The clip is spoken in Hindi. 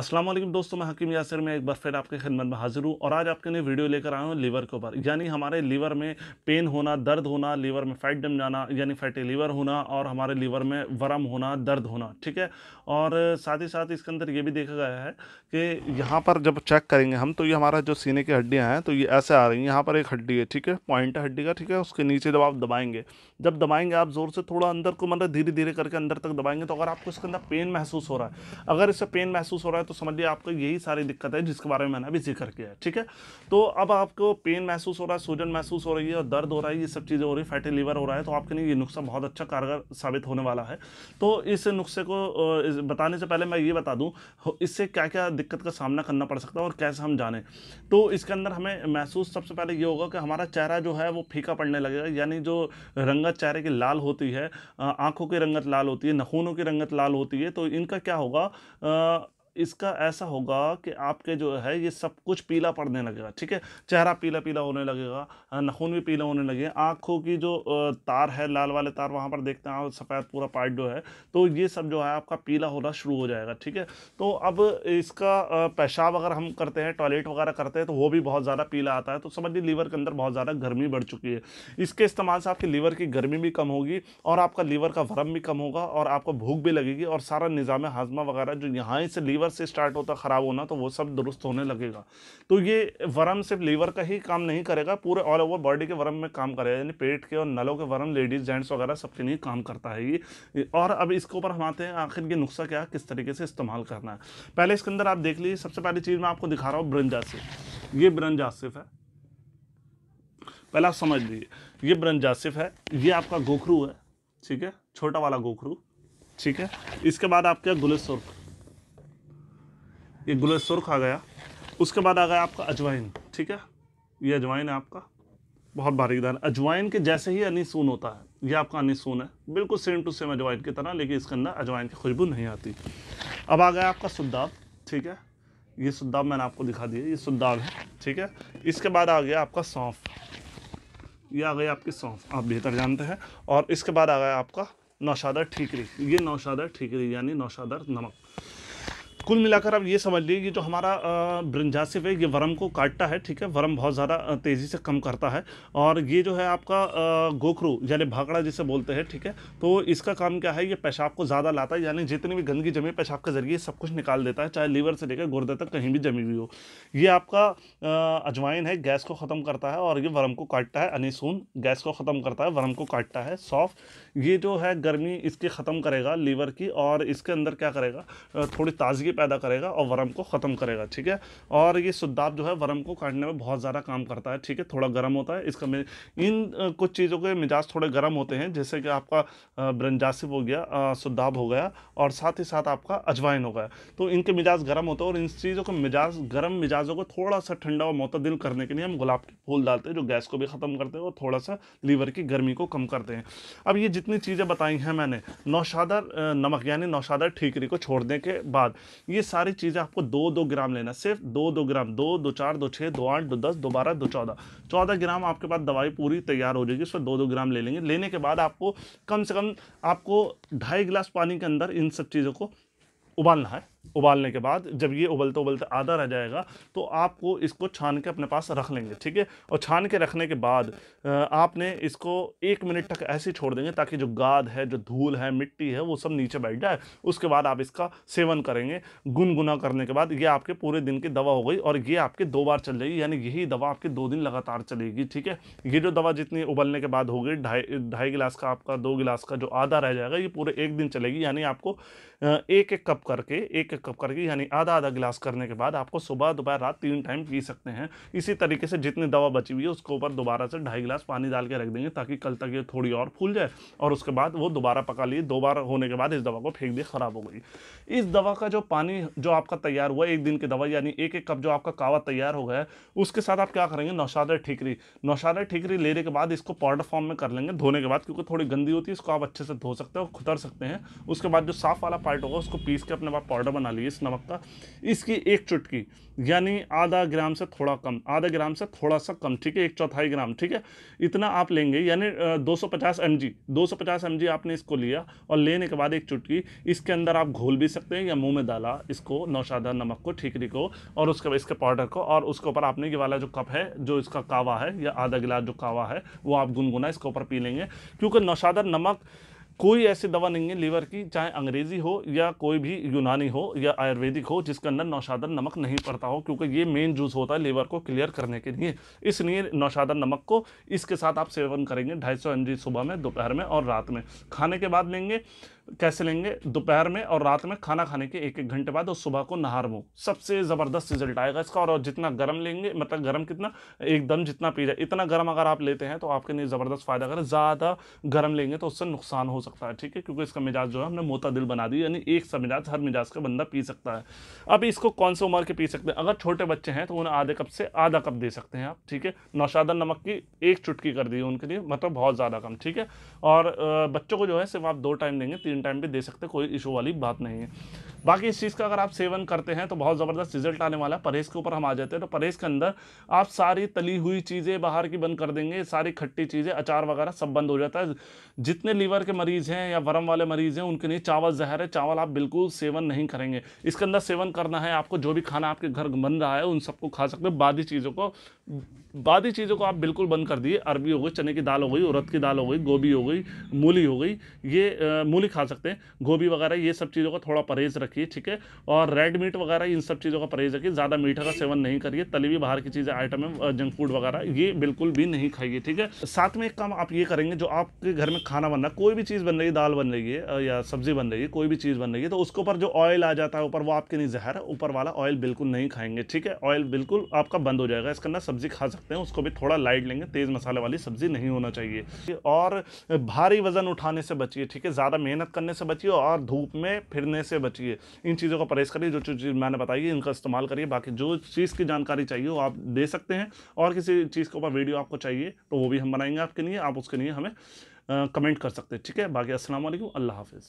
अस्सलाम वालेकुम दोस्तों मैं हकीम यासर में एक बार फिर आपके खिदमत में हाजिर हूँ और आज आपके लिए वीडियो लेकर आया हूँ लीवर के ऊपर यानी हमारे लीवर में पेन होना दर्द होना लीवर में फैट जम जाना यानी फैटी लीवर होना और हमारे लीवर में वरम होना दर्द होना ठीक है और साथ ही साथ इसके अंदर ये भी देखा गया है कि यहाँ पर जब चेक करेंगे हम तो ये हमारा जो सीने की हड्डियाँ हैं तो ये ऐसे आ रही हैं यहाँ पर एक हड्डी है ठीक है पॉइंट है हड्डी का ठीक है उसके नीचे जब आप दबाएंगे जब दबाएंगे आप ज़ोर से थोड़ा अंदर को मतलब धीरे धीरे करके अंदर तक दबाएंगे तो अगर आपको इसके अंदर पेन महसूस हो रहा है अगर इससे पेन महसूस हो रहा है है तो समझ लिया आपको यही सारी दिक्कत है जिसके बारे में मैंने अभी जिक्र किया है ठीक है तो अब आपको पेन महसूस हो रहा है सूजन महसूस हो रही है और दर्द हो रहा है ये सब चीज़ें हो रही है फैटी लीवर हो रहा है तो आपके लिए ये नुस्खा बहुत अच्छा कारगर साबित होने वाला है तो इस नुस्खे को बताने से पहले मैं ये बता दूँ इससे क्या क्या दिक्कत का सामना करना पड़ सकता है और कैसे हम जाने तो इसके अंदर हमें महसूस सबसे पहले ये होगा कि हमारा चेहरा जो है वो फीका पड़ने लगेगा यानी जो रंगत चेहरे की लाल होती है आँखों की रंगत लाल होती है नखूनों की रंगत लाल होती है तो इनका क्या होगा इसका ऐसा होगा कि आपके जो है ये सब कुछ पीला पड़ने लगेगा ठीक है चेहरा पीला पीला होने लगेगा नखून भी पीला होने लगे आँखों की जो तार है लाल वाले तार वहाँ पर देखते हैं सफ़ेद पूरा पार्ट जो है तो ये सब जो है आपका पीला होना शुरू हो जाएगा ठीक है तो अब इसका पेशाब अगर हम करते हैं टॉयलेट वगैरह करते हैं तो वो भी बहुत ज़्यादा पीला आता है तो समझिए लीवर के अंदर बहुत ज़्यादा गर्मी बढ़ चुकी है इसके इस्तेमाल से आपकी लीवर की गर्मी भी कम होगी और आपका लीवर का वरम भी कम होगा और आपको भूख भी लगेगी और सारा निज़ाम हाजमा वगैरह जो यहाँ से लीवर लीवर से स्टार्ट होता ख़राब होना तो वो सब दुरुस्त होने लगेगा तो ये वर्म सिर्फ लीवर का ही काम नहीं करेगा पूरे ऑल ओवर बॉडी के वर्म में काम करेगा यानी पेट के और नलों के वर्म लेडीज़ जेंट्स वगैरह सबके लिए काम करता है ये और अब इसके ऊपर हम आते हैं आखिर ये नुस्खा क्या किस तरीके से इस्तेमाल करना है पहले इसके अंदर आप देख लीजिए सबसे पहली चीज़ मैं आपको दिखा रहा हूँ ब्रंजासिफ ये ब्रंजासिफ है पहले आप समझ लीजिए ये ब्रंजासिफ है ये आपका गोखरू है ठीक है छोटा वाला गोखरू ठीक है इसके बाद आपके गुलसुर्ख ये गुल सुरख आ गया उसके बाद आ गया आपका अजवाइन ठीक है ये अजवाइन है आपका बहुत बारीक दान अजवाइन के जैसे ही अनिसून होता है ये आपका अनिसून है बिल्कुल सेम टू सेम अजवाइन की तरह लेकिन इसके अंदर अजवाइन की खुशबू नहीं आती अब आ गया आपका सुद्दाब ठीक है ये सुद्दाब मैंने आपको दिखा दिया ये सुद्दाब है ठीक है इसके बाद आ गया आपका सौंफ ये आ गई आपकी सौंफ आप बेहतर जानते हैं और इसके बाद आ गया आपका नौशादर ठीकरी ये नौशादर ठीकरी यानी नौशादर नमक कुल मिलाकर आप ये समझ लीजिए जो हमारा ब्रंजासिव है ये वरम को काटता है ठीक है वरम बहुत ज़्यादा तेज़ी से कम करता है और ये जो है आपका गोखरू यानी भागड़ा जिसे बोलते हैं ठीक है तो इसका काम क्या है ये पेशाब को ज़्यादा लाता है यानी जितनी भी गंदगी जमी पेशाब के ज़रिए सब कुछ निकाल देता है चाहे लीवर से लेकर गुर्दे तक कहीं भी जमी हुई हो ये आपका अजवाइन है गैस को ख़त्म करता है और ये वरम को काटता है अनिसून गैस को ख़त्म करता है वरम को काटता है सौफ ये जो है गर्मी इसकी ख़त्म करेगा लीवर की और इसके अंदर क्या करेगा थोड़ी ताज़गी एनर्जी पैदा करेगा और वर्म को ख़त्म करेगा ठीक है और ये सुद्दाब जो है वर्म को काटने में बहुत ज़्यादा काम करता है ठीक है थोड़ा गर्म होता है इसका इन कुछ चीज़ों के मिजाज थोड़े गर्म होते हैं जैसे कि आपका ब्रंजासिब हो गया सुद्दाब हो गया और साथ ही साथ आपका अजवाइन हो गया तो इनके मिजाज गर्म होते हैं और इन चीज़ों के मिजाज गर्म मिजाजों को थोड़ा सा ठंडा और मतदिल करने के लिए हम गुलाब के फूल डालते हैं जो गैस को भी ख़त्म करते हैं और थोड़ा सा लीवर की गर्मी को कम करते हैं अब ये जितनी चीज़ें बताई हैं मैंने नौशादर नमक यानी नौशादर ठीकरी को छोड़ने के बाद ये सारी चीज़ें आपको दो दो ग्राम लेना सिर्फ दो दो ग्राम दो दो चार दो छः दो आठ दो दस दो बारह दो चौदह चौदह ग्राम आपके पास दवाई पूरी तैयार हो जाएगी उसमें दो दो ग्राम ले लेंगे लेने के बाद आपको कम से कम आपको ढाई गिलास पानी के अंदर इन सब चीज़ों को उबालना है उबालने के बाद जब ये उबलते उबलते आधा रह जाएगा तो आपको इसको छान के अपने पास रख लेंगे ठीक है और छान के रखने के बाद आपने इसको एक मिनट तक ऐसे ही छोड़ देंगे ताकि जो गाद है जो धूल है मिट्टी है वो सब नीचे बैठ जाए उसके बाद आप इसका सेवन करेंगे गुनगुना करने के बाद ये आपके पूरे दिन की दवा हो गई और ये आपके दो बार चल जाएगी यानी यही दवा आपके दो दिन लगातार चलेगी ठीक है ये जो दवा जितनी उबलने के बाद हो गई ढाई ढाई गिलास का आपका दो गिलास का जो आधा रह जाएगा ये पूरे एक दिन चलेगी यानी आपको एक एक कप करके एक एक कप करके यानी आधा आधा गिलास करने के बाद आपको सुबह दोपहर रात तीन टाइम पी सकते हैं इसी तरीके से जितनी दवा बची हुई है उसके ऊपर दोबारा से ढाई गिलास पानी डाल के रख देंगे ताकि कल तक ये थोड़ी और फूल जाए और उसके बाद वो दोबारा पका लिए दो बार होने के बाद इस दवा को फेंक दिए ख़राब हो गई इस दवा का जो पानी जो आपका तैयार हुआ एक दिन की दवा यानी एक एक कप जो आपका कावा तैयार हो गया है उसके साथ आप क्या करेंगे नौशादर ठीकरी नौशादर ठीकरी लेने के बाद इसको पाउडर फॉर्म में कर लेंगे धोने के बाद क्योंकि थोड़ी गंदी होती है इसको आप अच्छे से धो सकते हो खुतर सकते हैं उसके बाद जो साफ़ वाला पार्ट होगा उसको पीस के अपने पास पाउडर बना ली इस नमक का इसकी एक चुटकी यानी आधा ग्राम से थोड़ा कम आधा ग्राम से थोड़ा सा कम ठीक है एक चौथाई ग्राम ठीक है इतना आप लेंगे यानी 250 सौ mg 250 mg आपने इसको लिया और लेने के बाद एक चुटकी इसके अंदर आप घोल भी सकते हैं या मुंह में डाला इसको नौशादा नमक को ठीकरी को और उसके बाद इसके पाउडर को और उसके ऊपर आपने ये वाला जो कप है जो इसका कावा है या आधा गिलास जो कावा है वो आप गुनगुना इसके ऊपर पी लेंगे क्योंकि नौशादा नमक कोई ऐसी दवा नहीं है लीवर की चाहे अंग्रेजी हो या कोई भी यूनानी हो या आयुर्वेदिक हो जिसके अंदर नौशादन नमक नहीं पड़ता हो क्योंकि ये मेन जूस होता है लीवर को क्लियर करने के लिए इसलिए नौशादन नमक को इसके साथ आप सेवन करेंगे ढाई सौ सुबह में दोपहर में और रात में खाने के बाद लेंगे कैसे लेंगे दोपहर में और रात में खाना खाने के एक एक घंटे बाद और सुबह को नहार मुँह सबसे ज़बरदस्त रिजल्ट आएगा इसका और जितना गर्म लेंगे मतलब गर्म कितना एकदम जितना पी जाए इतना गर्म अगर आप लेते हैं तो आपके लिए ज़बरदस्त फ़ायदा अगर ज़्यादा गर्म लेंगे तो उससे नुकसान हो सकता सकता है ठीक है क्योंकि इसका मिजाज जो है हमने मोता दिल बना दी यानी एक सा मिजाज हर मिजाज का बंदा पी सकता है अब इसको कौन से उम्र के पी सकते हैं अगर छोटे बच्चे हैं तो उन्हें आधे कप से आधा कप दे सकते हैं आप ठीक है नौशादा नमक की एक चुटकी कर दी उनके लिए मतलब बहुत ज़्यादा कम ठीक है और बच्चों को जो है सिर्फ आप दो टाइम देंगे तीन टाइम भी दे सकते कोई इशू वाली बात नहीं है बाकी इस चीज़ का अगर आप सेवन करते हैं तो बहुत ज़बरदस्त रिजल्ट आने वाला है परहेज के ऊपर हम आ जाते हैं तो परहेज के अंदर आप सारी तली हुई चीज़ें बाहर की बंद कर देंगे सारी खट्टी चीज़ें अचार वगैरह सब बंद हो जाता है जितने लीवर के मरीज़ हैं या वरम वाले मरीज़ हैं उनके लिए चावल जहर है चावल आप बिल्कुल सेवन नहीं करेंगे इसके अंदर सेवन करना है आपको जो भी खाना आपके घर बन रहा है उन सबको खा सकते हो बादी चीज़ों को बादी चीज़ों को आप बिल्कुल बंद कर दिए अरबी हो गई चने की दाल हो गई उरद की दाल हो गई गोभी हो गई मूली हो गई ये मूली खा सकते हैं गोभी वगैरह ये सब चीज़ों का थोड़ा परहेज रखिए ठीक है और रेड मीट वगैरह इन सब चीज़ों का परहेज रखिए ज़्यादा मीठा का सेवन नहीं करिए तली हुई बाहर की चीज़ें आइटम है जंक फूड वगैरह ये बिल्कुल भी नहीं खाइए ठीक है साथ में एक काम आप ये करेंगे जो आपके घर में खाना बन रहा कोई भी चीज़ बन रही है दाल बन रही है या सब्जी बन रही है कोई भी चीज़ बन रही है तो उसके ऊपर जो ऑयल आ जाता है ऊपर वो आपके नहीं जहर है ऊपर वाला ऑयल बिल्कुल नहीं खाएंगे ठीक है ऑयल बिल्कुल आपका बंद हो जाएगा इसके अंदर सब्जी खा सकते हैं उसको भी थोड़ा लाइट लेंगे तेज़ मसाले वाली सब्जी नहीं होना चाहिए और भारी वजन उठाने से बचिए ठीक है ज़्यादा मेहनत करने से बचिए और धूप में फिरने से बचिए इन चीज़ों का परहेज करिए जो चीज़ मैंने बताई है इनका इस्तेमाल करिए बाकी जो चीज़ की जानकारी चाहिए वो आप दे सकते हैं और किसी चीज़ के ऊपर वीडियो आपको चाहिए तो वो भी हम बनाएंगे आपके लिए आप उसके लिए हमें कमेंट कर सकते हैं ठीक है बाकी असल अल्लाह हाफिज़